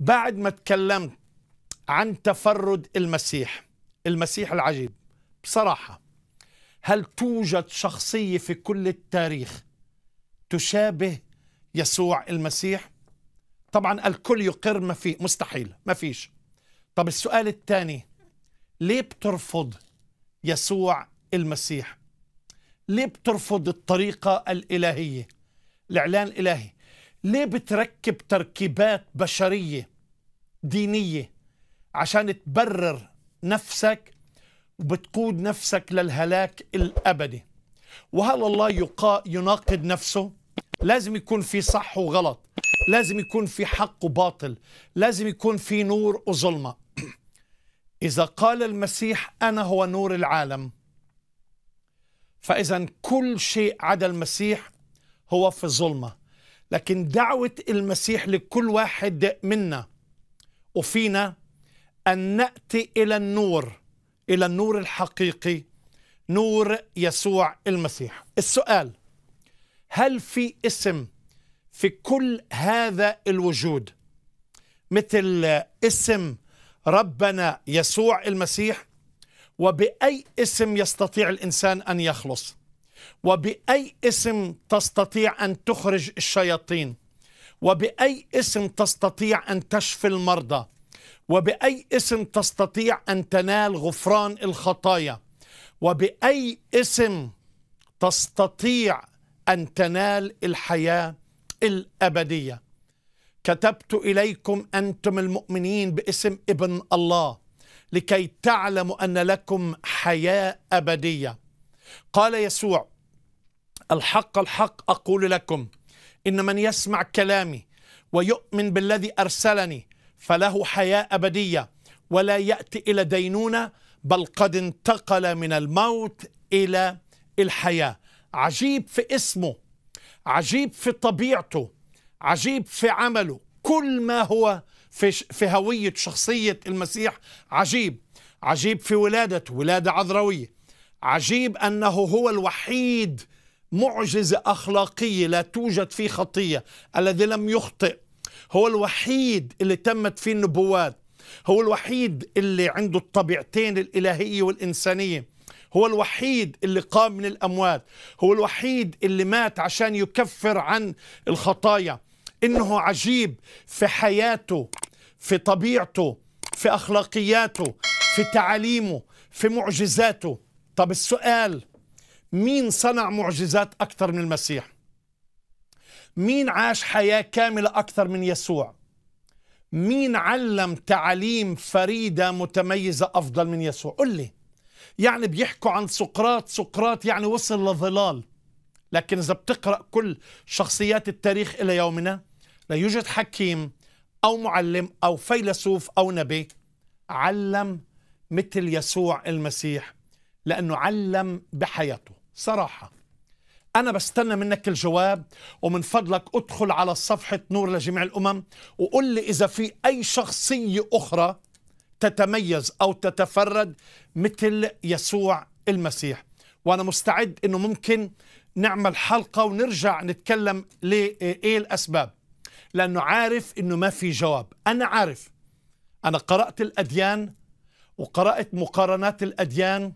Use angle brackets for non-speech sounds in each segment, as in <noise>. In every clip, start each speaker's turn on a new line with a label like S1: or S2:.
S1: بعد ما تكلمت عن تفرد المسيح المسيح العجيب بصراحه هل توجد شخصيه في كل التاريخ تشابه يسوع المسيح طبعا الكل يقر ما في مستحيل ما فيش طب السؤال الثاني ليه بترفض يسوع المسيح ليه بترفض الطريقة الإلهية الإعلان الإلهي ليه بتركب تركيبات بشرية دينية عشان تبرر نفسك وبتقود نفسك للهلاك الأبدي وهل الله يقا يناقض نفسه لازم يكون في صح وغلط لازم يكون في حق وباطل لازم يكون في نور وظلمة <clears throat> إذا قال المسيح أنا هو نور العالم فإذا كل شيء عدا المسيح هو في ظلمة لكن دعوة المسيح لكل واحد منا وفينا أن نأتي إلى النور إلى النور الحقيقي نور يسوع المسيح السؤال هل في اسم في كل هذا الوجود مثل اسم ربنا يسوع المسيح وبأي اسم يستطيع الإنسان أن يخلص وبأي اسم تستطيع أن تخرج الشياطين وبأي اسم تستطيع أن تشفي المرضى وبأي اسم تستطيع أن تنال غفران الخطايا وبأي اسم تستطيع أن تنال الحياة الأبدية كتبت إليكم أنتم المؤمنين باسم ابن الله لكي تعلموا أن لكم حياة أبدية قال يسوع الحق الحق أقول لكم إن من يسمع كلامي ويؤمن بالذي أرسلني فله حياة أبدية ولا يأتي إلى دينونة بل قد انتقل من الموت إلى الحياة عجيب في اسمه عجيب في طبيعته عجيب في عمله كل ما هو في, في هوية شخصية المسيح عجيب عجيب في ولادته ولادة عذراوية عجيب انه هو الوحيد معجزه اخلاقيه لا توجد فيه خطيه الذي لم يخطئ هو الوحيد اللي تمت فيه النبوات هو الوحيد اللي عنده الطبيعتين الالهيه والانسانيه هو الوحيد اللي قام من الاموات هو الوحيد اللي مات عشان يكفر عن الخطايا انه عجيب في حياته في طبيعته في اخلاقياته في تعاليمه في معجزاته طب السؤال مين صنع معجزات أكثر من المسيح مين عاش حياة كاملة أكثر من يسوع مين علم تعليم فريدة متميزة أفضل من يسوع قل لي يعني بيحكوا عن سقراط سقراط يعني وصل لظلال لكن إذا بتقرأ كل شخصيات التاريخ إلى يومنا لا يوجد حكيم أو معلم أو فيلسوف أو نبي علم مثل يسوع المسيح لأنه علم بحياته صراحة أنا بستنى منك الجواب ومن فضلك أدخل على صفحة نور لجميع الأمم وقل لي إذا في أي شخصية أخرى تتميز أو تتفرد مثل يسوع المسيح وأنا مستعد أنه ممكن نعمل حلقة ونرجع نتكلم لإيه الأسباب لأنه عارف أنه ما في جواب أنا عارف أنا قرأت الأديان وقرأت مقارنات الأديان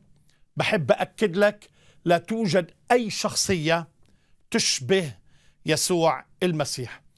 S1: بحب أكد لك لا توجد أي شخصية تشبه يسوع المسيح